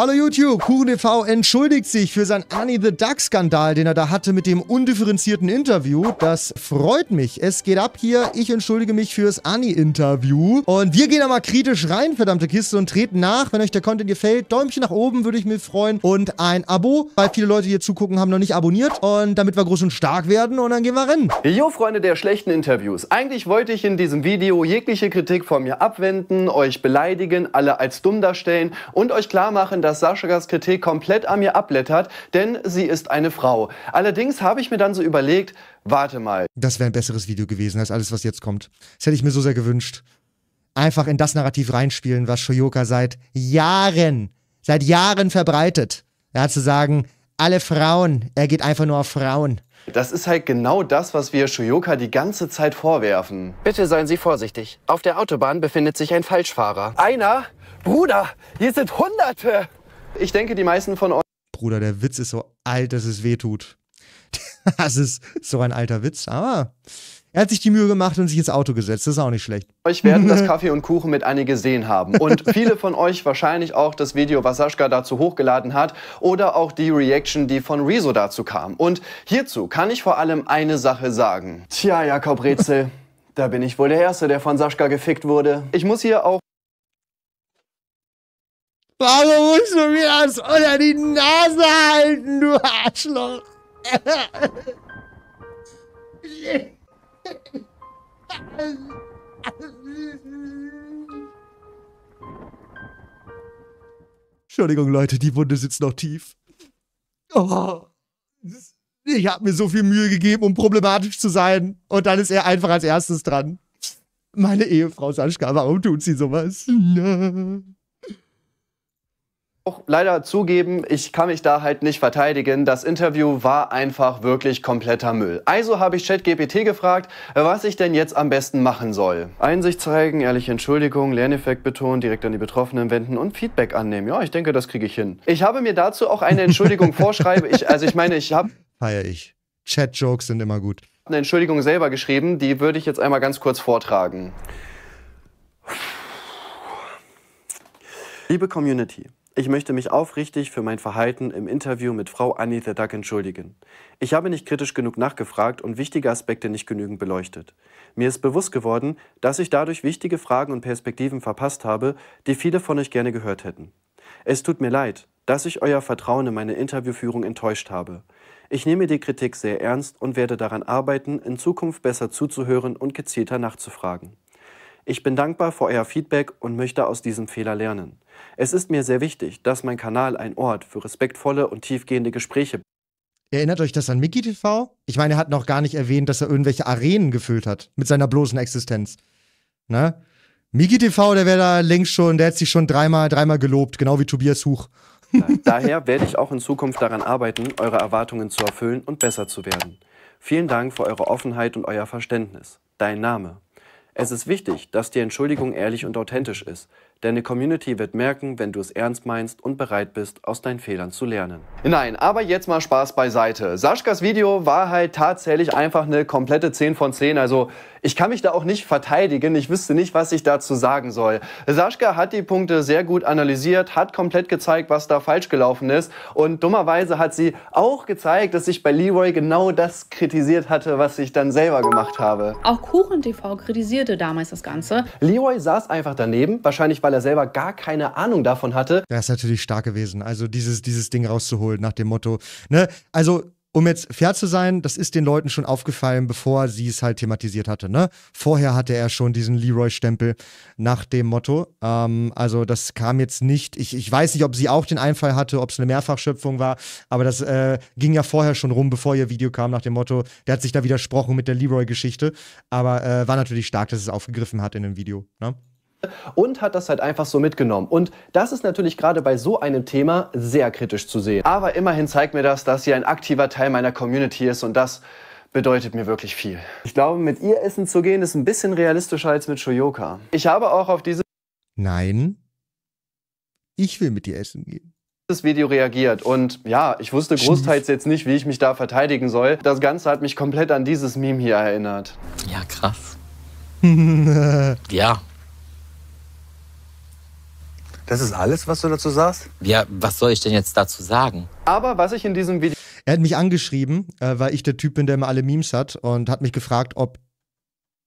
Hallo YouTube, KuchenTV entschuldigt sich für seinen Annie the Duck-Skandal, den er da hatte mit dem undifferenzierten Interview. Das freut mich. Es geht ab hier. Ich entschuldige mich fürs Annie-Interview. Und wir gehen da mal kritisch rein, verdammte Kiste, und treten nach. Wenn euch der Content gefällt, Däumchen nach oben, würde ich mir freuen. Und ein Abo, weil viele Leute hier zugucken, haben noch nicht abonniert. Und damit wir groß und stark werden und dann gehen wir rennen. Jo, Freunde der schlechten Interviews. Eigentlich wollte ich in diesem Video jegliche Kritik von mir abwenden, euch beleidigen, alle als dumm darstellen und euch klar machen, dass dass Saschkas Kritik komplett an mir abblättert, denn sie ist eine Frau. Allerdings habe ich mir dann so überlegt, warte mal. Das wäre ein besseres Video gewesen als alles, was jetzt kommt. Das hätte ich mir so sehr gewünscht. Einfach in das Narrativ reinspielen, was Shoyoka seit Jahren, seit Jahren verbreitet. Ja, zu sagen, alle Frauen, er geht einfach nur auf Frauen. Das ist halt genau das, was wir Shoyoka die ganze Zeit vorwerfen. Bitte seien Sie vorsichtig. Auf der Autobahn befindet sich ein Falschfahrer. Einer? Bruder, hier sind Hunderte! Ich denke, die meisten von euch. Bruder, der Witz ist so alt, dass es weh tut. Das ist so ein alter Witz, aber er hat sich die Mühe gemacht und sich ins Auto gesetzt. Das ist auch nicht schlecht. Euch werden das Kaffee und Kuchen mit Anne gesehen haben. Und viele von euch wahrscheinlich auch das Video, was Sascha dazu hochgeladen hat. Oder auch die Reaction, die von Rezo dazu kam. Und hierzu kann ich vor allem eine Sache sagen. Tja, Jakob Rätsel. Da bin ich wohl der Erste, der von Sascha gefickt wurde. Ich muss hier auch Warum musst du mir das unter die Nase halten, du Arschloch? Entschuldigung, Leute, die Wunde sitzt noch tief. Oh, ich habe mir so viel Mühe gegeben, um problematisch zu sein. Und dann ist er einfach als erstes dran. Meine Ehefrau Sanschka, warum tut sie sowas? Nein auch leider zugeben, ich kann mich da halt nicht verteidigen. Das Interview war einfach wirklich kompletter Müll. Also habe ich ChatGPT gefragt, was ich denn jetzt am besten machen soll. Einsicht zeigen, ehrliche Entschuldigung, Lerneffekt betonen, direkt an die Betroffenen wenden und Feedback annehmen. Ja, ich denke, das kriege ich hin. Ich habe mir dazu auch eine Entschuldigung vorschreibe. Ich, also ich meine, ich habe... Feier ich. Chat-Jokes sind immer gut. Eine Entschuldigung selber geschrieben, die würde ich jetzt einmal ganz kurz vortragen. Liebe Community, ich möchte mich aufrichtig für mein Verhalten im Interview mit Frau Annie the Duck entschuldigen. Ich habe nicht kritisch genug nachgefragt und wichtige Aspekte nicht genügend beleuchtet. Mir ist bewusst geworden, dass ich dadurch wichtige Fragen und Perspektiven verpasst habe, die viele von euch gerne gehört hätten. Es tut mir leid, dass ich euer Vertrauen in meine Interviewführung enttäuscht habe. Ich nehme die Kritik sehr ernst und werde daran arbeiten, in Zukunft besser zuzuhören und gezielter nachzufragen. Ich bin dankbar für euer Feedback und möchte aus diesem Fehler lernen. Es ist mir sehr wichtig, dass mein Kanal ein Ort für respektvolle und tiefgehende Gespräche Erinnert euch das an Mickey TV? Ich meine, er hat noch gar nicht erwähnt, dass er irgendwelche Arenen gefüllt hat mit seiner bloßen Existenz. Ne? Miki TV, der wäre da längst schon, der hat sich schon dreimal, dreimal gelobt, genau wie Tobias Huch. Daher werde ich auch in Zukunft daran arbeiten, eure Erwartungen zu erfüllen und besser zu werden. Vielen Dank für eure Offenheit und euer Verständnis. Dein Name. Es ist wichtig, dass die Entschuldigung ehrlich und authentisch ist. Deine Community wird merken, wenn du es ernst meinst und bereit bist, aus deinen Fehlern zu lernen. Nein, aber jetzt mal Spaß beiseite. Saschkas Video war halt tatsächlich einfach eine komplette 10 von 10. Also ich kann mich da auch nicht verteidigen. Ich wüsste nicht, was ich dazu sagen soll. Saschka hat die Punkte sehr gut analysiert, hat komplett gezeigt, was da falsch gelaufen ist. Und dummerweise hat sie auch gezeigt, dass ich bei Leroy genau das kritisiert hatte, was ich dann selber gemacht habe. Auch KuchenTV kritisierte damals das Ganze. Leroy saß einfach daneben, wahrscheinlich weil er selber gar keine Ahnung davon hatte. Das ist natürlich stark gewesen. Also dieses, dieses Ding rauszuholen nach dem Motto, ne? Also um jetzt fair zu sein, das ist den Leuten schon aufgefallen, bevor sie es halt thematisiert hatte. Ne? Vorher hatte er schon diesen Leroy-Stempel nach dem Motto. Ähm, also das kam jetzt nicht. Ich, ich weiß nicht, ob sie auch den Einfall hatte, ob es eine Mehrfachschöpfung war, aber das äh, ging ja vorher schon rum, bevor ihr Video kam, nach dem Motto, der hat sich da widersprochen mit der Leroy-Geschichte. Aber äh, war natürlich stark, dass es aufgegriffen hat in dem Video. Ne? und hat das halt einfach so mitgenommen. Und das ist natürlich gerade bei so einem Thema sehr kritisch zu sehen. Aber immerhin zeigt mir das, dass sie ein aktiver Teil meiner Community ist und das bedeutet mir wirklich viel. Ich glaube, mit ihr essen zu gehen ist ein bisschen realistischer als mit Shoyoka. Ich habe auch auf diese Nein. Ich will mit dir essen gehen Das Video reagiert. Und ja, ich wusste großteils jetzt nicht, wie ich mich da verteidigen soll. Das Ganze hat mich komplett an dieses Meme hier erinnert. Ja, krass. ja, das ist alles, was du dazu sagst? Ja, was soll ich denn jetzt dazu sagen? Aber was ich in diesem Video. Er hat mich angeschrieben, äh, weil ich der Typ bin, der immer alle Memes hat und hat mich gefragt, ob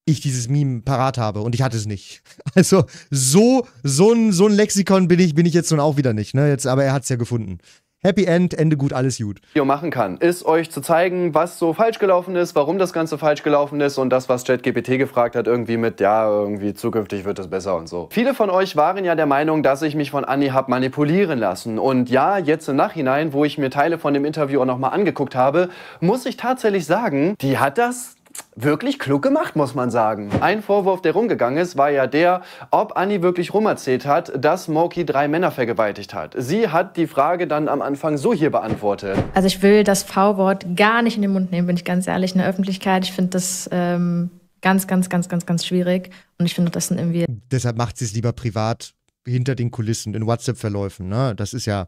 ich dieses Meme parat habe und ich hatte es nicht. Also so so ein so ein Lexikon bin ich bin ich jetzt nun auch wieder nicht, ne? Jetzt aber er hat es ja gefunden. Happy End, Ende gut, alles gut. machen kann, ist euch zu zeigen, was so falsch gelaufen ist, warum das Ganze falsch gelaufen ist und das, was ChatGPT gefragt hat, irgendwie mit, ja, irgendwie zukünftig wird es besser und so. Viele von euch waren ja der Meinung, dass ich mich von Anni hab manipulieren lassen. Und ja, jetzt im Nachhinein, wo ich mir Teile von dem Interview auch nochmal angeguckt habe, muss ich tatsächlich sagen, die hat das wirklich klug gemacht, muss man sagen. Ein Vorwurf, der rumgegangen ist, war ja der, ob Annie wirklich rumerzählt hat, dass Moki drei Männer vergewaltigt hat. Sie hat die Frage dann am Anfang so hier beantwortet. Also ich will das V-Wort gar nicht in den Mund nehmen, bin ich ganz ehrlich, in der Öffentlichkeit. Ich finde das ähm, ganz, ganz, ganz, ganz, ganz schwierig. Und ich finde, das sind irgendwie... Deshalb macht sie es lieber privat, hinter den Kulissen, in WhatsApp-Verläufen. Ne? Das ist ja...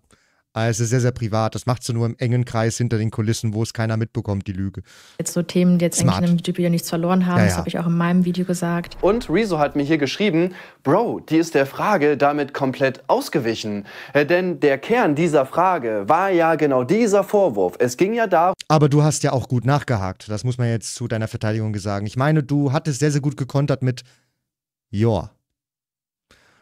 Also es ist sehr, sehr privat. Das macht sie nur im engen Kreis hinter den Kulissen, wo es keiner mitbekommt, die Lüge. Jetzt so Themen, die jetzt Smart. eigentlich in dem Video nichts verloren haben, ja, ja. das habe ich auch in meinem Video gesagt. Und Rezo hat mir hier geschrieben, Bro, die ist der Frage damit komplett ausgewichen. Äh, denn der Kern dieser Frage war ja genau dieser Vorwurf. Es ging ja darum... Aber du hast ja auch gut nachgehakt. Das muss man jetzt zu deiner Verteidigung sagen. Ich meine, du hattest sehr, sehr gut gekontert mit, joa.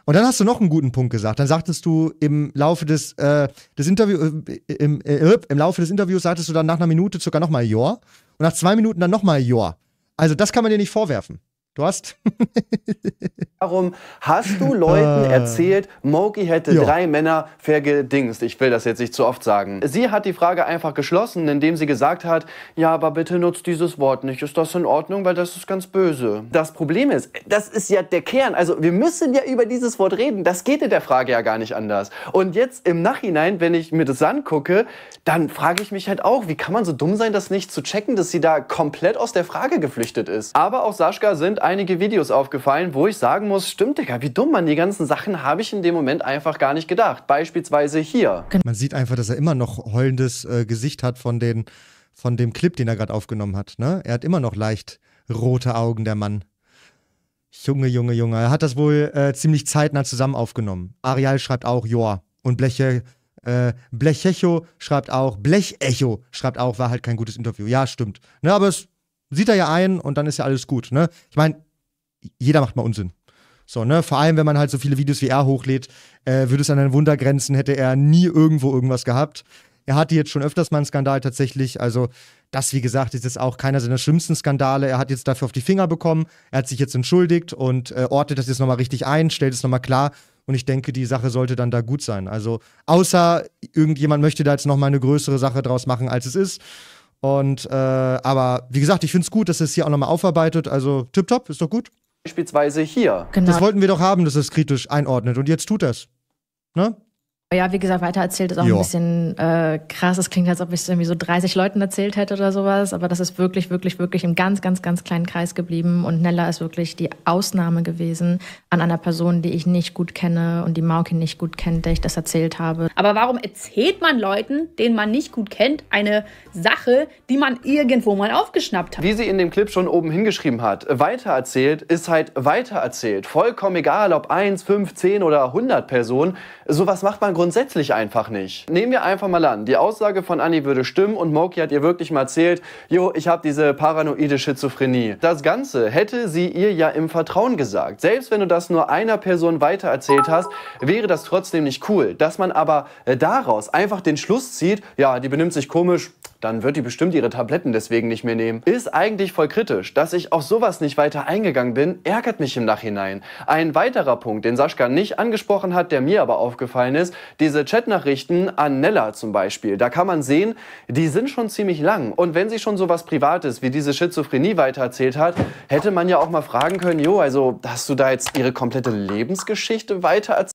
Und dann hast du noch einen guten Punkt gesagt. Dann sagtest du im Laufe des, äh, des Interviews, äh, im, äh, äh, im Laufe des Interviews sagtest du dann nach einer Minute sogar nochmal Jor und nach zwei Minuten dann nochmal Jor. Also das kann man dir nicht vorwerfen. Du hast. Warum hast du Leuten ah. erzählt, Moki hätte ja. drei Männer vergedingst? Ich will das jetzt nicht zu oft sagen. Sie hat die Frage einfach geschlossen, indem sie gesagt hat, ja, aber bitte nutzt dieses Wort nicht. Ist das in Ordnung? Weil das ist ganz böse. Das Problem ist, das ist ja der Kern. Also wir müssen ja über dieses Wort reden. Das geht in der Frage ja gar nicht anders. Und jetzt im Nachhinein, wenn ich mir das angucke, dann frage ich mich halt auch, wie kann man so dumm sein, das nicht zu checken, dass sie da komplett aus der Frage geflüchtet ist. Aber auch Sascha sind einige Videos aufgefallen, wo ich sagen muss, stimmt, Digga, wie dumm man die ganzen Sachen habe ich in dem Moment einfach gar nicht gedacht. Beispielsweise hier. Man sieht einfach, dass er immer noch heulendes äh, Gesicht hat von, den, von dem Clip, den er gerade aufgenommen hat. Ne? Er hat immer noch leicht rote Augen, der Mann. Junge, Junge, Junge. Er hat das wohl äh, ziemlich zeitnah zusammen aufgenommen. Arial schreibt auch Joa. Und Bleche, äh, Blechecho schreibt auch, Blechecho schreibt auch, war halt kein gutes Interview. Ja, stimmt. Ne, aber es sieht er ja ein und dann ist ja alles gut. Ne? Ich meine, jeder macht mal Unsinn. So, ne? Vor allem, wenn man halt so viele Videos wie er hochlädt, äh, würde es an ein Wunder grenzen, hätte er nie irgendwo irgendwas gehabt. Er hatte jetzt schon öfters mal einen Skandal tatsächlich. Also, das, wie gesagt, ist jetzt auch keiner seiner schlimmsten Skandale. Er hat jetzt dafür auf die Finger bekommen. Er hat sich jetzt entschuldigt und äh, ordnet das jetzt nochmal richtig ein, stellt es nochmal klar. Und ich denke, die Sache sollte dann da gut sein. Also, außer irgendjemand möchte da jetzt nochmal eine größere Sache draus machen, als es ist. Und äh, aber wie gesagt, ich finde es gut, dass es hier auch nochmal aufarbeitet. Also tipptopp, ist doch gut. Beispielsweise hier. Genau. Das wollten wir doch haben, dass es kritisch einordnet. Und jetzt tut das. Ne? ja, wie gesagt, weiter erzählt ist auch jo. ein bisschen äh, krass. Es klingt, als ob ich es irgendwie so 30 Leuten erzählt hätte oder sowas. Aber das ist wirklich, wirklich, wirklich im ganz, ganz, ganz kleinen Kreis geblieben. Und Nella ist wirklich die Ausnahme gewesen an einer Person, die ich nicht gut kenne und die Mauki nicht gut kennt, der ich das erzählt habe. Aber warum erzählt man Leuten, denen man nicht gut kennt, eine Sache, die man irgendwo mal aufgeschnappt hat? Wie sie in dem Clip schon oben hingeschrieben hat, weitererzählt ist halt weitererzählt. Vollkommen egal, ob 1, 5, 10 oder 100 Personen. Sowas macht man grundsätzlich grundsätzlich einfach nicht. Nehmen wir einfach mal an, die Aussage von Annie würde stimmen und Moki hat ihr wirklich mal erzählt, jo, ich habe diese paranoide Schizophrenie. Das Ganze hätte sie ihr ja im Vertrauen gesagt. Selbst wenn du das nur einer Person weitererzählt hast, wäre das trotzdem nicht cool. Dass man aber äh, daraus einfach den Schluss zieht, ja, die benimmt sich komisch, dann wird die bestimmt ihre Tabletten deswegen nicht mehr nehmen. Ist eigentlich voll kritisch. Dass ich auf sowas nicht weiter eingegangen bin, ärgert mich im Nachhinein. Ein weiterer Punkt, den Sascha nicht angesprochen hat, der mir aber aufgefallen ist, diese Chatnachrichten an Nella zum Beispiel. Da kann man sehen, die sind schon ziemlich lang. Und wenn sie schon sowas Privates wie diese Schizophrenie weitererzählt hat, hätte man ja auch mal fragen können, jo, also hast du da jetzt ihre komplette Lebensgeschichte weitererzählt?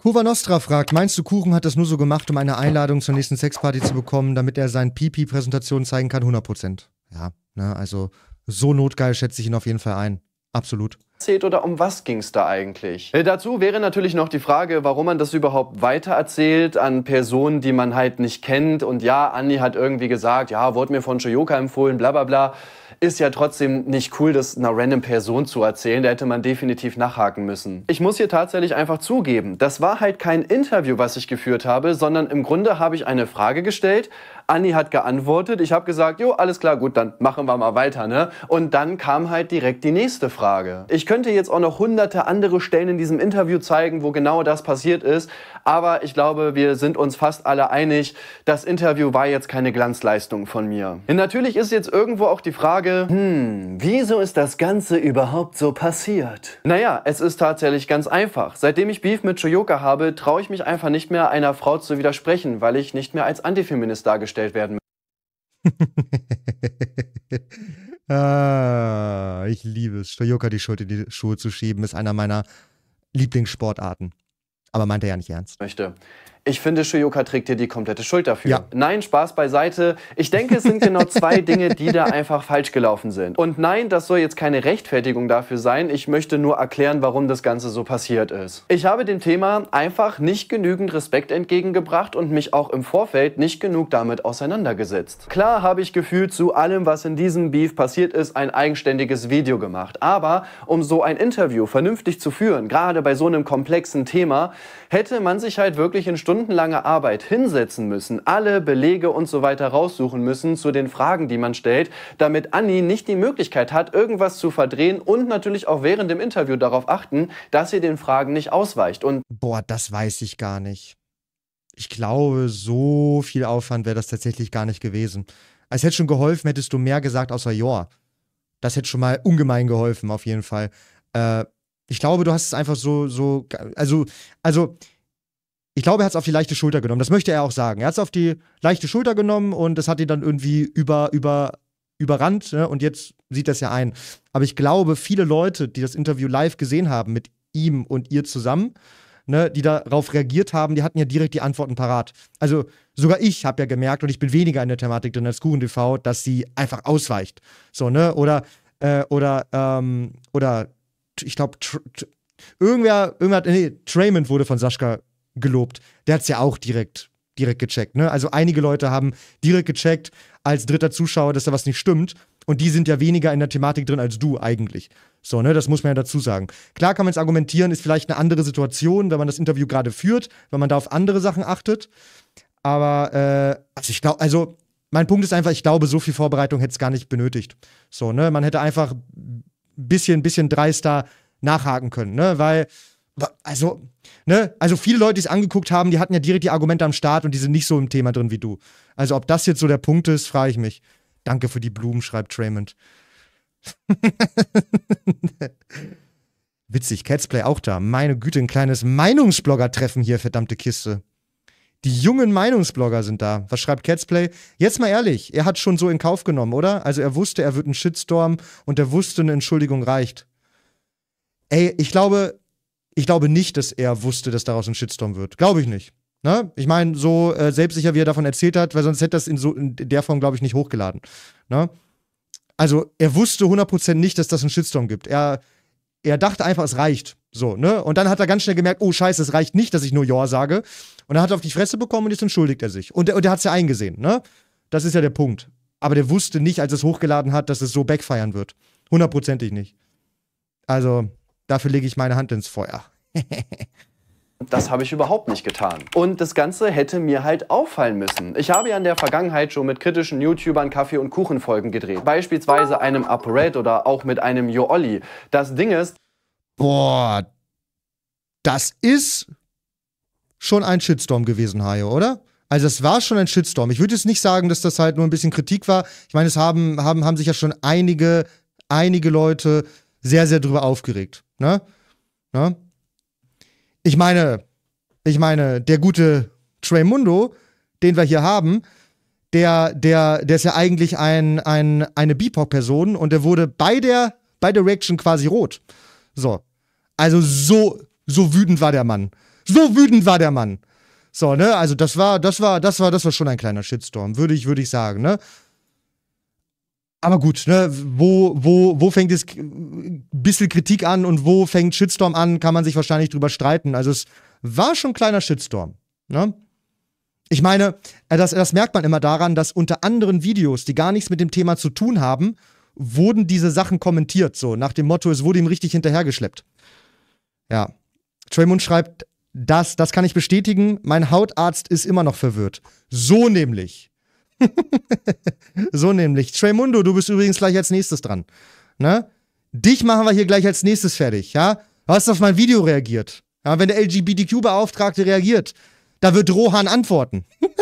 Kuva Nostra fragt, meinst du, Kuchen hat das nur so gemacht, um eine Einladung zur nächsten Sexparty zu bekommen, damit er sein Pipi-Präsentation zeigen kann? 100%. Ja, ne, also so notgeil schätze ich ihn auf jeden Fall ein. Absolut. Erzählt Oder um was ging es da eigentlich? Äh, dazu wäre natürlich noch die Frage, warum man das überhaupt weitererzählt an Personen, die man halt nicht kennt. Und ja, Anni hat irgendwie gesagt, ja, wurde mir von Shoyoka empfohlen, bla bla bla ist ja trotzdem nicht cool, das einer random Person zu erzählen. Da hätte man definitiv nachhaken müssen. Ich muss hier tatsächlich einfach zugeben, das war halt kein Interview, was ich geführt habe, sondern im Grunde habe ich eine Frage gestellt. Anni hat geantwortet. Ich habe gesagt, jo, alles klar, gut, dann machen wir mal weiter, ne? Und dann kam halt direkt die nächste Frage. Ich könnte jetzt auch noch hunderte andere Stellen in diesem Interview zeigen, wo genau das passiert ist. Aber ich glaube, wir sind uns fast alle einig, das Interview war jetzt keine Glanzleistung von mir. Und natürlich ist jetzt irgendwo auch die Frage, Frage, hm, wieso ist das Ganze überhaupt so passiert? Naja, es ist tatsächlich ganz einfach. Seitdem ich Beef mit Shoyoka habe, traue ich mich einfach nicht mehr einer Frau zu widersprechen, weil ich nicht mehr als Antifeminist dargestellt werden möchte. Ah, ich liebe es. Shoyoka die Schuld in die Schuhe zu schieben, ist einer meiner Lieblingssportarten. Aber meint er ja nicht ernst. Möchte. Ich finde, Shuyoka trägt hier die komplette Schuld dafür. Ja. Nein, Spaß beiseite. Ich denke, es sind genau zwei Dinge, die da einfach falsch gelaufen sind. Und nein, das soll jetzt keine Rechtfertigung dafür sein. Ich möchte nur erklären, warum das Ganze so passiert ist. Ich habe dem Thema einfach nicht genügend Respekt entgegengebracht und mich auch im Vorfeld nicht genug damit auseinandergesetzt. Klar habe ich gefühlt zu allem, was in diesem Beef passiert ist, ein eigenständiges Video gemacht. Aber um so ein Interview vernünftig zu führen, gerade bei so einem komplexen Thema, hätte man sich halt wirklich in stundenlanger Arbeit hinsetzen müssen, alle Belege und so weiter raussuchen müssen zu den Fragen, die man stellt, damit Anni nicht die Möglichkeit hat, irgendwas zu verdrehen und natürlich auch während dem Interview darauf achten, dass sie den Fragen nicht ausweicht. Und Boah, das weiß ich gar nicht. Ich glaube, so viel Aufwand wäre das tatsächlich gar nicht gewesen. Es hätte schon geholfen, hättest du mehr gesagt, außer ja. Das hätte schon mal ungemein geholfen, auf jeden Fall. Äh, ich glaube, du hast es einfach so, so, also, also, ich glaube, er hat es auf die leichte Schulter genommen. Das möchte er auch sagen. Er hat es auf die leichte Schulter genommen und das hat ihn dann irgendwie über, über, überrannt. Ne? Und jetzt sieht das ja ein. Aber ich glaube, viele Leute, die das Interview live gesehen haben mit ihm und ihr zusammen, ne, die darauf reagiert haben, die hatten ja direkt die Antworten parat. Also sogar ich habe ja gemerkt, und ich bin weniger in der Thematik drin als Kuchen TV, dass sie einfach ausweicht. So, ne? Oder, äh, oder, ähm, oder ich glaube, irgendwer, irgendwer hat, nee, Draymond wurde von Sascha gelobt. Der hat es ja auch direkt, direkt gecheckt. Ne? Also einige Leute haben direkt gecheckt als dritter Zuschauer, dass da was nicht stimmt. Und die sind ja weniger in der Thematik drin als du eigentlich. So, ne, das muss man ja dazu sagen. Klar kann man es argumentieren, ist vielleicht eine andere Situation, wenn man das Interview gerade führt, wenn man da auf andere Sachen achtet. Aber, äh, also ich glaube, also mein Punkt ist einfach, ich glaube, so viel Vorbereitung hätte es gar nicht benötigt. So, ne, man hätte einfach bisschen, bisschen dreister nachhaken können, ne? Weil, also, ne? Also viele Leute, die es angeguckt haben, die hatten ja direkt die Argumente am Start und die sind nicht so im Thema drin wie du. Also ob das jetzt so der Punkt ist, frage ich mich. Danke für die Blumen, schreibt Traymond. Witzig, Catsplay auch da. Meine Güte, ein kleines Meinungsblogger-Treffen hier, verdammte Kiste. Die jungen Meinungsblogger sind da. Was schreibt Catsplay? Jetzt mal ehrlich, er hat schon so in Kauf genommen, oder? Also er wusste, er wird ein Shitstorm und er wusste, eine Entschuldigung reicht. Ey, ich glaube, ich glaube nicht, dass er wusste, dass daraus ein Shitstorm wird. Glaube ich nicht. Ne? Ich meine, so äh, selbstsicher, wie er davon erzählt hat, weil sonst hätte das in, so, in der Form, glaube ich, nicht hochgeladen. Ne? Also er wusste 100% nicht, dass das einen Shitstorm gibt. Er, er dachte einfach, es reicht. So, ne? Und dann hat er ganz schnell gemerkt, oh scheiße, es reicht nicht, dass ich nur Ja sage. Und dann hat er auf die Fresse bekommen und jetzt entschuldigt er sich. Und, der, er hat es ja eingesehen, ne? Das ist ja der Punkt. Aber der wusste nicht, als es hochgeladen hat, dass es so backfeiern wird. Hundertprozentig nicht. Also, dafür lege ich meine Hand ins Feuer. Das habe ich überhaupt nicht getan. Und das Ganze hätte mir halt auffallen müssen. Ich habe ja in der Vergangenheit schon mit kritischen YouTubern Kaffee- und Kuchenfolgen gedreht. Beispielsweise einem ApoRed oder auch mit einem Yo Olli. Das Ding ist, Boah, das ist schon ein Shitstorm gewesen, Hayo, oder? Also es war schon ein Shitstorm. Ich würde jetzt nicht sagen, dass das halt nur ein bisschen Kritik war. Ich meine, es haben, haben, haben sich ja schon einige, einige Leute sehr, sehr drüber aufgeregt. Ne? Ne? Ich meine, ich meine, der gute Trey Mundo, den wir hier haben, der, der, der ist ja eigentlich ein, ein, eine BIPOC-Person und der wurde bei der, bei der Reaction quasi rot. So. Also so, so wütend war der Mann. So wütend war der Mann. So, ne? Also das war, das war, das war, das war schon ein kleiner Shitstorm, würde ich, würde ich sagen, ne? Aber gut, ne, wo, wo, wo fängt es ein äh, bisschen Kritik an und wo fängt Shitstorm an, kann man sich wahrscheinlich drüber streiten. Also es war schon ein kleiner Shitstorm, ne? Ich meine, äh, das, das merkt man immer daran, dass unter anderen Videos, die gar nichts mit dem Thema zu tun haben, wurden diese Sachen kommentiert, so nach dem Motto, es wurde ihm richtig hinterhergeschleppt. Ja. Traymond schreibt, das, das kann ich bestätigen, mein Hautarzt ist immer noch verwirrt. So nämlich. so nämlich. Traymundo, du bist übrigens gleich als nächstes dran. Ne? Dich machen wir hier gleich als nächstes fertig, ja? Du hast auf mein Video reagiert. Ja, wenn der LGBTQ-Beauftragte reagiert, da wird Rohan antworten.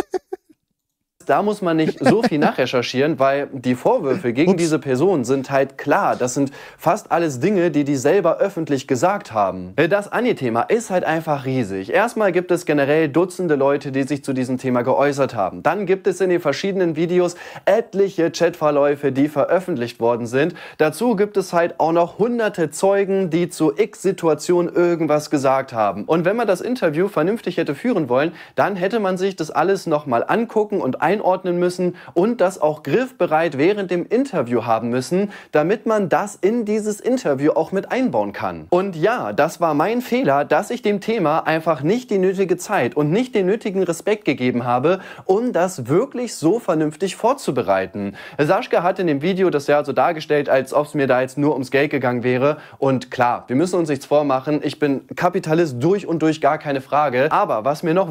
da muss man nicht so viel nachrecherchieren, weil die Vorwürfe gegen Ups. diese Person sind halt klar. Das sind fast alles Dinge, die die selber öffentlich gesagt haben. Äh, das anni thema ist halt einfach riesig. Erstmal gibt es generell Dutzende Leute, die sich zu diesem Thema geäußert haben. Dann gibt es in den verschiedenen Videos etliche Chatverläufe, die veröffentlicht worden sind. Dazu gibt es halt auch noch hunderte Zeugen, die zu x Situationen irgendwas gesagt haben. Und wenn man das Interview vernünftig hätte führen wollen, dann hätte man sich das alles nochmal angucken und ein einordnen müssen und das auch griffbereit während dem Interview haben müssen, damit man das in dieses Interview auch mit einbauen kann. Und ja, das war mein Fehler, dass ich dem Thema einfach nicht die nötige Zeit und nicht den nötigen Respekt gegeben habe, um das wirklich so vernünftig vorzubereiten. Sascha hat in dem Video das ja so dargestellt, als ob es mir da jetzt nur ums Geld gegangen wäre. Und klar, wir müssen uns nichts vormachen. Ich bin Kapitalist durch und durch gar keine Frage. Aber was mir noch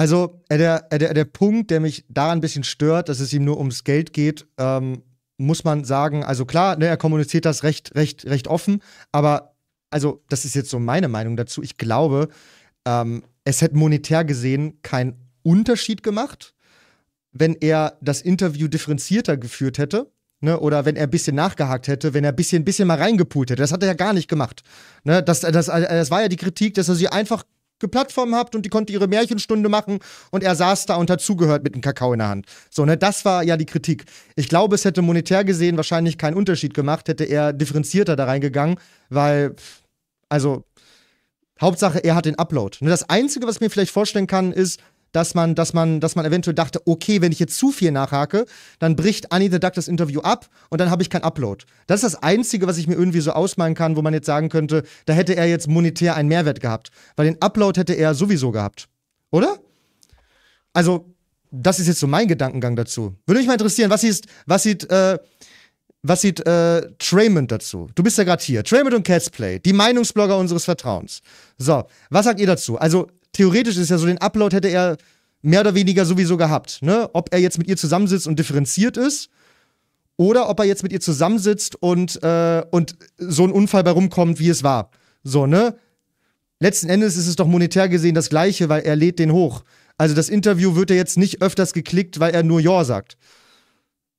also äh, der, äh, der, Punkt, der mich daran ein bisschen stört, dass es ihm nur ums Geld geht, ähm, muss man sagen, also klar, ne, er kommuniziert das recht, recht, recht offen, aber also das ist jetzt so meine Meinung dazu. Ich glaube, ähm, es hätte monetär gesehen keinen Unterschied gemacht, wenn er das Interview differenzierter geführt hätte. Ne, oder wenn er ein bisschen nachgehakt hätte, wenn er ein bisschen, bisschen mal reingepult hätte. Das hat er ja gar nicht gemacht. Ne, das, das, das war ja die Kritik, dass er sie einfach geplattformt habt und die konnte ihre Märchenstunde machen und er saß da und hat zugehört mit einem Kakao in der Hand. So, ne, das war ja die Kritik. Ich glaube, es hätte monetär gesehen wahrscheinlich keinen Unterschied gemacht, hätte er differenzierter da reingegangen, weil, also, Hauptsache, er hat den Upload. Ne, das Einzige, was ich mir vielleicht vorstellen kann, ist, dass man, dass man, dass man eventuell dachte, okay, wenn ich jetzt zu viel nachhake, dann bricht Annie the Duck das Interview ab und dann habe ich kein Upload. Das ist das Einzige, was ich mir irgendwie so ausmalen kann, wo man jetzt sagen könnte, da hätte er jetzt monetär einen Mehrwert gehabt. Weil den Upload hätte er sowieso gehabt. Oder? Also, das ist jetzt so mein Gedankengang dazu. Würde mich mal interessieren, was, ist, was sieht, äh, was sieht äh, Traymond dazu? Du bist ja gerade hier. Traymond und Catsplay, die Meinungsblogger unseres Vertrauens. So, was sagt ihr dazu? Also, theoretisch ist ja so, den Upload hätte er mehr oder weniger sowieso gehabt. Ne? Ob er jetzt mit ihr zusammensitzt und differenziert ist oder ob er jetzt mit ihr zusammensitzt und, äh, und so ein Unfall bei rumkommt, wie es war. So, ne? Letzten Endes ist es doch monetär gesehen das Gleiche, weil er lädt den hoch. Also das Interview wird ja jetzt nicht öfters geklickt, weil er nur Ja sagt.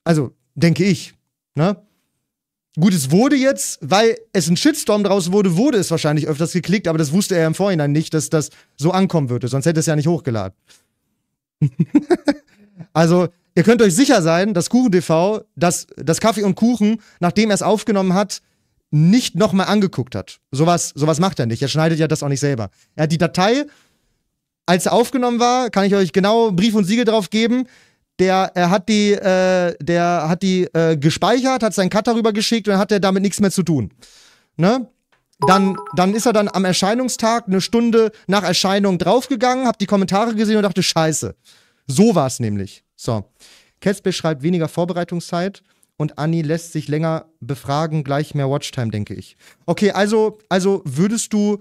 Also, denke ich. Ne? Gut, es wurde jetzt, weil es ein Shitstorm draus wurde, wurde es wahrscheinlich öfters geklickt, aber das wusste er im Vorhinein nicht, dass das so ankommen würde. Sonst hätte es ja nicht hochgeladen. also, ihr könnt euch sicher sein, dass Kuchen TV das, das Kaffee und Kuchen, nachdem er es aufgenommen hat, nicht nochmal angeguckt hat. Sowas, sowas macht er nicht. Er schneidet ja das auch nicht selber. Er hat die Datei, als er aufgenommen war, kann ich euch genau Brief und Siegel drauf geben, der er hat die, äh, der hat die äh, gespeichert, hat seinen Cut darüber geschickt und dann hat er damit nichts mehr zu tun. Ne? Dann, dann ist er dann am Erscheinungstag eine Stunde nach Erscheinung draufgegangen, hab die Kommentare gesehen und dachte, scheiße. So war es nämlich. So. Ketz schreibt weniger Vorbereitungszeit und Anni lässt sich länger befragen, gleich mehr Watchtime, denke ich. Okay, also, also würdest du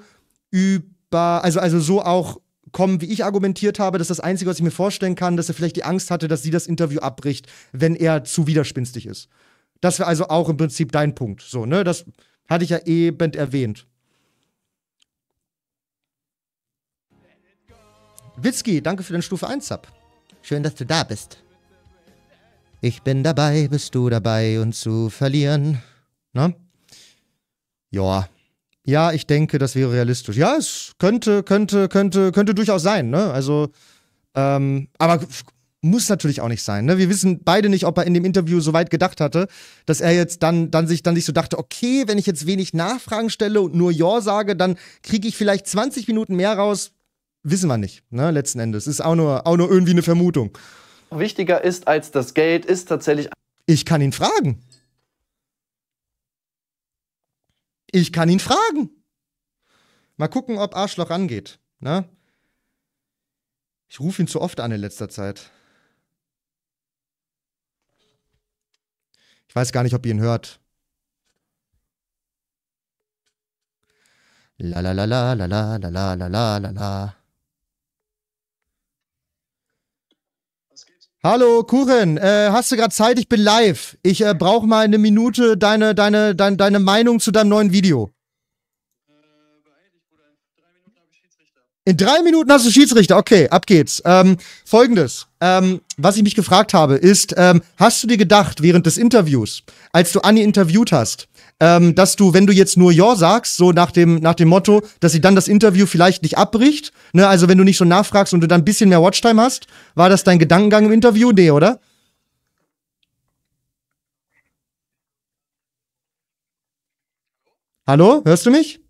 über, also, also so auch kommen, wie ich argumentiert habe. Das ist das Einzige, was ich mir vorstellen kann, dass er vielleicht die Angst hatte, dass sie das Interview abbricht, wenn er zu widerspinstig ist. Das wäre also auch im Prinzip dein Punkt. So, ne? Das hatte ich ja eben erwähnt. Witzki, danke für den Stufe 1 Sub. Schön, dass du da bist. Ich bin dabei, bist du dabei, uns zu verlieren. Ne? Joa ja, ich denke, das wäre realistisch. Ja, es könnte, könnte, könnte, könnte durchaus sein, ne? Also, ähm, aber muss natürlich auch nicht sein. Ne? Wir wissen beide nicht, ob er in dem Interview so weit gedacht hatte, dass er jetzt dann, dann, sich, dann sich so dachte, okay, wenn ich jetzt wenig Nachfragen stelle und nur Ja sage, dann kriege ich vielleicht 20 Minuten mehr raus. Wissen wir nicht, ne? letzten Endes. Ist auch nur, auch nur irgendwie eine Vermutung. Wichtiger ist als das Geld, ist tatsächlich. Ich kann ihn fragen. Ich kann ihn fragen. Mal gucken, ob Arschloch angeht. Ne? Ich rufe ihn zu oft an in letzter Zeit. Ich weiß gar nicht, ob ihr ihn hört. La la la la la la la la la la la. Hallo Kuchen, äh, hast du gerade Zeit? Ich bin live. Ich äh, brauche mal eine Minute deine, deine, deine, deine Meinung zu deinem neuen Video. Äh, In drei Minuten hast du Schiedsrichter. Okay, ab geht's. Ähm, Folgendes, ähm, was ich mich gefragt habe, ist, ähm, hast du dir gedacht während des Interviews, als du Anni interviewt hast, ähm, dass du, wenn du jetzt nur Ja sagst, so nach dem, nach dem Motto, dass sie dann das Interview vielleicht nicht abbricht. Ne? Also wenn du nicht schon nachfragst und du dann ein bisschen mehr Watchtime hast, war das dein Gedankengang im Interview? Nee, oder? Hallo, hörst du mich?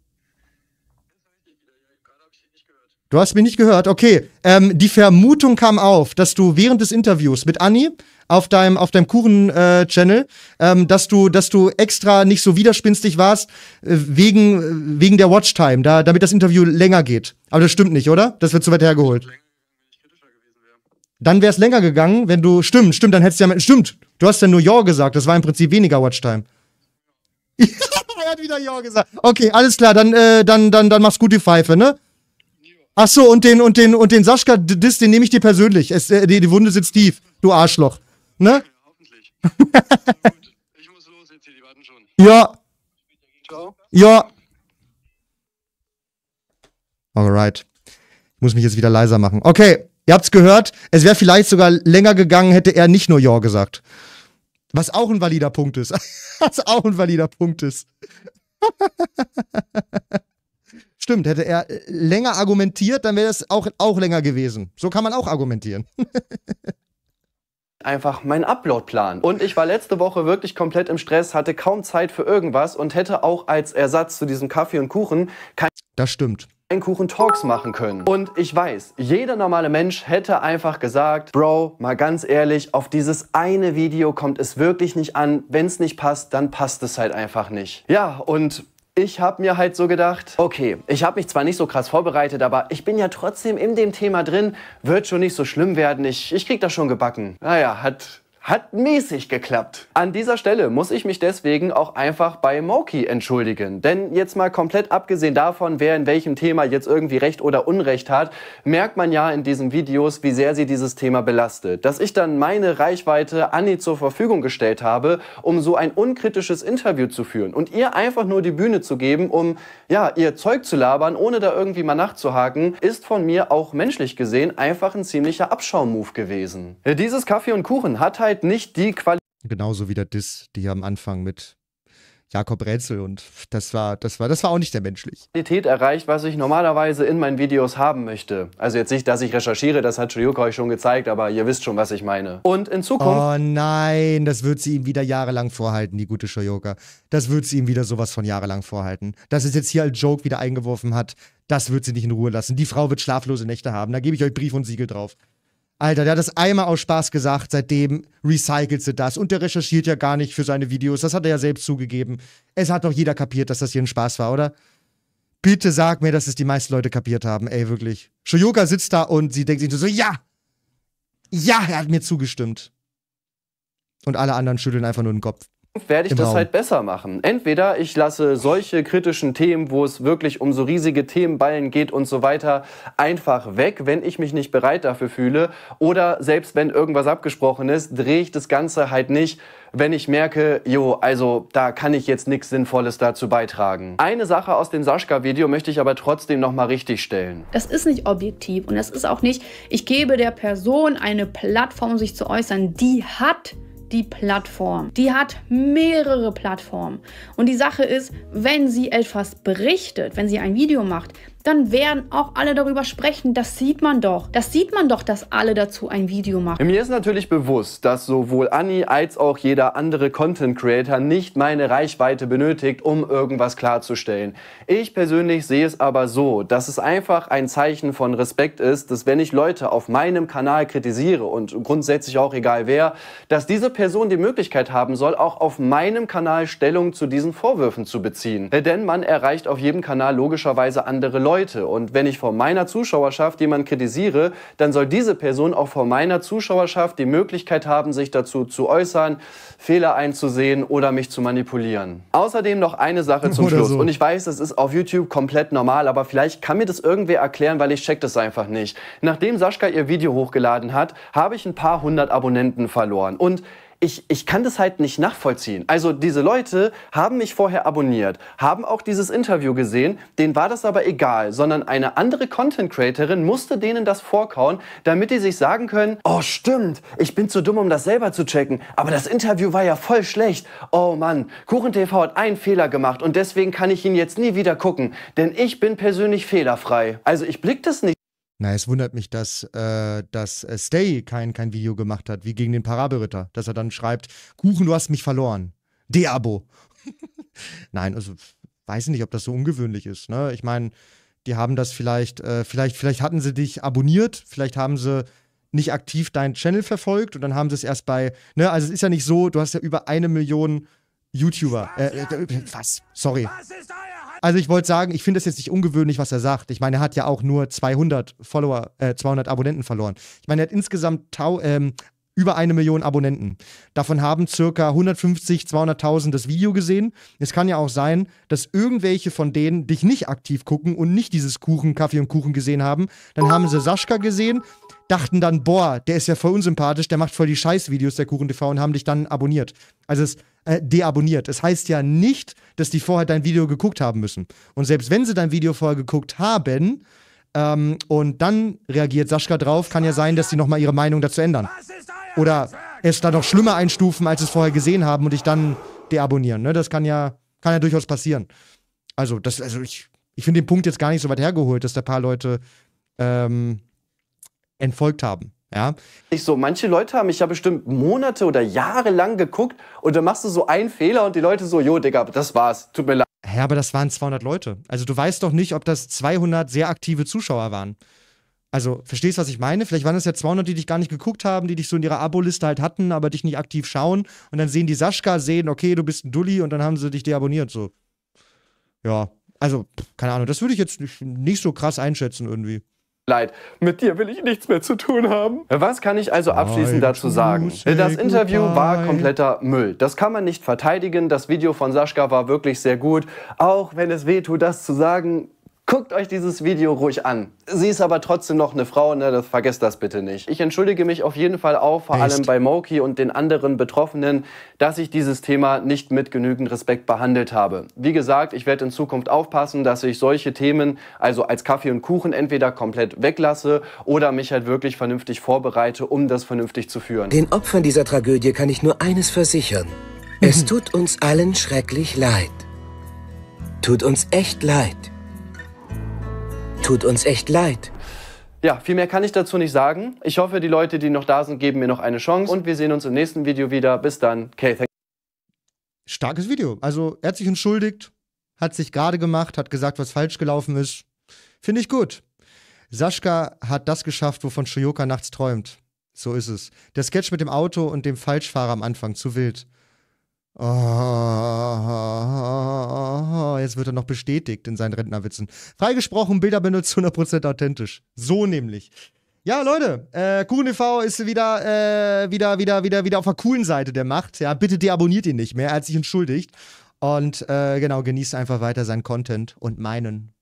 Du hast mich nicht gehört. Okay. Ähm, die Vermutung kam auf, dass du während des Interviews mit Anni auf deinem auf deinem Kuchen-Channel, äh, ähm, dass du dass du extra nicht so widerspinstig warst äh, wegen äh, wegen der Watchtime, da damit das Interview länger geht. Aber das stimmt nicht, oder? Das wird zu weit hergeholt. Dann wäre es länger gegangen, wenn du stimmt, stimmt, dann hättest du ja stimmt. Du hast ja nur Ja gesagt. Das war im Prinzip weniger Watchtime. er hat wieder Ja gesagt. Okay, alles klar. Dann äh, dann dann dann mach's gut die Pfeife, ne? Ach so, und den, und den, und den Sascha Diss, den nehme ich dir persönlich. Es, äh, die, die Wunde sitzt tief, du Arschloch. Ne? Hoffentlich. Gut, ich muss los jetzt hier, die warten schon. Ja. Ciao. Ja. Alright. Ich muss mich jetzt wieder leiser machen. Okay, ihr habt's gehört. Es wäre vielleicht sogar länger gegangen, hätte er nicht nur Ja gesagt. Was auch ein valider Punkt ist. Was auch ein valider Punkt ist. stimmt. Hätte er äh, länger argumentiert, dann wäre das auch, auch länger gewesen. So kann man auch argumentieren. einfach meinen Uploadplan. Und ich war letzte Woche wirklich komplett im Stress, hatte kaum Zeit für irgendwas und hätte auch als Ersatz zu diesem Kaffee und Kuchen kein Das stimmt. Ein Kuchen Talks machen können. Und ich weiß, jeder normale Mensch hätte einfach gesagt, Bro, mal ganz ehrlich, auf dieses eine Video kommt es wirklich nicht an. Wenn es nicht passt, dann passt es halt einfach nicht. Ja, und ich habe mir halt so gedacht, okay, ich habe mich zwar nicht so krass vorbereitet, aber ich bin ja trotzdem in dem Thema drin, wird schon nicht so schlimm werden, ich, ich krieg das schon gebacken. Naja, hat hat mäßig geklappt. An dieser Stelle muss ich mich deswegen auch einfach bei Moki entschuldigen. Denn jetzt mal komplett abgesehen davon, wer in welchem Thema jetzt irgendwie Recht oder Unrecht hat, merkt man ja in diesen Videos, wie sehr sie dieses Thema belastet. Dass ich dann meine Reichweite Anni zur Verfügung gestellt habe, um so ein unkritisches Interview zu führen und ihr einfach nur die Bühne zu geben, um ja, ihr Zeug zu labern, ohne da irgendwie mal nachzuhaken, ist von mir auch menschlich gesehen einfach ein ziemlicher Abschaumove gewesen. Dieses Kaffee und Kuchen hat halt Sicherheit nicht die Qualität. Genauso wie der Diss, die am Anfang mit Jakob Rätsel und das war, das war, das war auch nicht der menschlich. Qualität erreicht, was ich normalerweise in meinen Videos haben möchte. Also jetzt nicht, dass ich recherchiere, das hat Shoryuko euch schon gezeigt, aber ihr wisst schon, was ich meine. Und in Zukunft... Oh nein, das wird sie ihm wieder jahrelang vorhalten, die gute Shoryuka. Das wird sie ihm wieder sowas von jahrelang vorhalten. Dass es jetzt hier als Joke wieder eingeworfen hat, das wird sie nicht in Ruhe lassen. Die Frau wird schlaflose Nächte haben, da gebe ich euch Brief und Siegel drauf. Alter, der hat das einmal aus Spaß gesagt, seitdem recycelt sie das. Und der recherchiert ja gar nicht für seine Videos. Das hat er ja selbst zugegeben. Es hat doch jeder kapiert, dass das hier ein Spaß war, oder? Bitte sag mir, dass es die meisten Leute kapiert haben, ey, wirklich. Shoyoka sitzt da und sie denkt sich so, ja! Ja, er hat mir zugestimmt. Und alle anderen schütteln einfach nur den Kopf werde ich genau. das halt besser machen. Entweder ich lasse solche kritischen Themen, wo es wirklich um so riesige Themenballen geht und so weiter, einfach weg, wenn ich mich nicht bereit dafür fühle. Oder selbst wenn irgendwas abgesprochen ist, drehe ich das Ganze halt nicht, wenn ich merke, jo, also da kann ich jetzt nichts Sinnvolles dazu beitragen. Eine Sache aus dem saschka video möchte ich aber trotzdem nochmal richtigstellen. Es ist nicht objektiv und es ist auch nicht, ich gebe der Person eine Plattform, um sich zu äußern, die hat die Plattform. Die hat mehrere Plattformen. Und die Sache ist, wenn sie etwas berichtet, wenn sie ein Video macht, dann werden auch alle darüber sprechen. Das sieht man doch. Das sieht man doch, dass alle dazu ein Video machen. Mir ist natürlich bewusst, dass sowohl Anni als auch jeder andere Content Creator nicht meine Reichweite benötigt, um irgendwas klarzustellen. Ich persönlich sehe es aber so, dass es einfach ein Zeichen von Respekt ist, dass wenn ich Leute auf meinem Kanal kritisiere und grundsätzlich auch egal wer, dass diese Person die Möglichkeit haben soll, auch auf meinem Kanal Stellung zu diesen Vorwürfen zu beziehen. Denn man erreicht auf jedem Kanal logischerweise andere Leute. Leute. Und wenn ich vor meiner Zuschauerschaft jemanden kritisiere, dann soll diese Person auch vor meiner Zuschauerschaft die Möglichkeit haben, sich dazu zu äußern, Fehler einzusehen oder mich zu manipulieren. Außerdem noch eine Sache zum oder Schluss. So. Und ich weiß, das ist auf YouTube komplett normal, aber vielleicht kann mir das irgendwer erklären, weil ich check das einfach nicht. Nachdem Sascha ihr Video hochgeladen hat, habe ich ein paar hundert Abonnenten verloren. Und ich, ich kann das halt nicht nachvollziehen. Also diese Leute haben mich vorher abonniert, haben auch dieses Interview gesehen, denen war das aber egal, sondern eine andere Content-Creatorin musste denen das vorkauen, damit die sich sagen können, oh stimmt, ich bin zu dumm, um das selber zu checken, aber das Interview war ja voll schlecht. Oh Mann, KuchenTV hat einen Fehler gemacht und deswegen kann ich ihn jetzt nie wieder gucken, denn ich bin persönlich fehlerfrei. Also ich blick das nicht. Na, es wundert mich, dass, äh, dass äh, Stay kein, kein Video gemacht hat, wie gegen den Parabelritter, dass er dann schreibt, Kuchen, du hast mich verloren. De-Abo. Nein, also weiß ich nicht, ob das so ungewöhnlich ist. Ne? Ich meine, die haben das vielleicht, äh, vielleicht, vielleicht hatten sie dich abonniert, vielleicht haben sie nicht aktiv deinen Channel verfolgt und dann haben sie es erst bei, ne, also es ist ja nicht so, du hast ja über eine Million YouTuber. Äh, äh, äh was? Sorry. Was ist euer also ich wollte sagen, ich finde das jetzt nicht ungewöhnlich, was er sagt. Ich meine, er hat ja auch nur 200 Follower, äh, 200 Abonnenten verloren. Ich meine, er hat insgesamt tau, ähm, über eine Million Abonnenten. Davon haben circa 150, 200.000 das Video gesehen. Es kann ja auch sein, dass irgendwelche von denen dich nicht aktiv gucken und nicht dieses Kuchen, Kaffee und Kuchen gesehen haben. Dann haben sie Saschka gesehen, dachten dann, boah, der ist ja voll unsympathisch, der macht voll die Scheißvideos der Kuchen TV und haben dich dann abonniert. Also es äh, deabonniert. Es heißt ja nicht, dass die vorher dein Video geguckt haben müssen. Und selbst wenn sie dein Video vorher geguckt haben ähm, und dann reagiert Sascha drauf, kann ja sein, dass die nochmal ihre Meinung dazu ändern. Oder es dann noch schlimmer einstufen, als sie es vorher gesehen haben und dich dann deabonnieren. Ne? Das kann ja, kann ja durchaus passieren. Also, das, also ich, ich finde den Punkt jetzt gar nicht so weit hergeholt, dass da ein paar Leute ähm, entfolgt haben. Ja. Ich so, manche Leute haben mich ja bestimmt Monate oder Jahre lang geguckt und dann machst du so einen Fehler und die Leute so, jo, Digga, das war's, tut mir leid. Hä, aber das waren 200 Leute. Also du weißt doch nicht, ob das 200 sehr aktive Zuschauer waren. Also, verstehst du, was ich meine? Vielleicht waren es ja 200, die dich gar nicht geguckt haben, die dich so in ihrer Abo-Liste halt hatten, aber dich nicht aktiv schauen. Und dann sehen die Sascha, sehen, okay, du bist ein Dulli und dann haben sie dich deabonniert. So. Ja, also, keine Ahnung, das würde ich jetzt nicht so krass einschätzen irgendwie leid. Mit dir will ich nichts mehr zu tun haben. Was kann ich also abschließend dazu sagen? Das Interview war kompletter Müll. Das kann man nicht verteidigen. Das Video von Sascha war wirklich sehr gut. Auch wenn es weh tut, das zu sagen, Guckt euch dieses Video ruhig an. Sie ist aber trotzdem noch eine Frau, ne? Das, vergesst das bitte nicht. Ich entschuldige mich auf jeden Fall auch, vor Echt? allem bei Moki und den anderen Betroffenen, dass ich dieses Thema nicht mit genügend Respekt behandelt habe. Wie gesagt, ich werde in Zukunft aufpassen, dass ich solche Themen, also als Kaffee und Kuchen, entweder komplett weglasse oder mich halt wirklich vernünftig vorbereite, um das vernünftig zu führen. Den Opfern dieser Tragödie kann ich nur eines versichern. Es tut uns allen schrecklich leid. Tut uns echt leid. Tut uns echt leid. Ja, viel mehr kann ich dazu nicht sagen. Ich hoffe, die Leute, die noch da sind, geben mir noch eine Chance. Und wir sehen uns im nächsten Video wieder. Bis dann. Kay, thank Starkes Video. Also, er hat sich entschuldigt, hat sich gerade gemacht, hat gesagt, was falsch gelaufen ist. Finde ich gut. Sascha hat das geschafft, wovon Shoyoka nachts träumt. So ist es. Der Sketch mit dem Auto und dem Falschfahrer am Anfang, zu wild. Oh, jetzt wird er noch bestätigt in seinen Rentnerwitzen. Freigesprochen, Bilder benutzt 100% authentisch. So nämlich. Ja, Leute, äh, Kuchen TV e ist wieder, äh, wieder, wieder, wieder, wieder auf der coolen Seite der Macht. Ja, bitte deabonniert ihn nicht mehr, er hat sich entschuldigt. Und äh, genau, genießt einfach weiter seinen Content und meinen.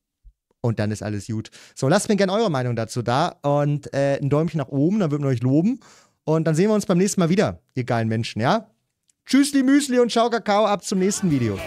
Und dann ist alles gut. So, lasst mir gerne eure Meinung dazu da und äh, ein Däumchen nach oben, dann würden wir euch loben. Und dann sehen wir uns beim nächsten Mal wieder, ihr geilen Menschen, ja? Tschüssli Müsli und Schau Kakao, ab zum nächsten Video.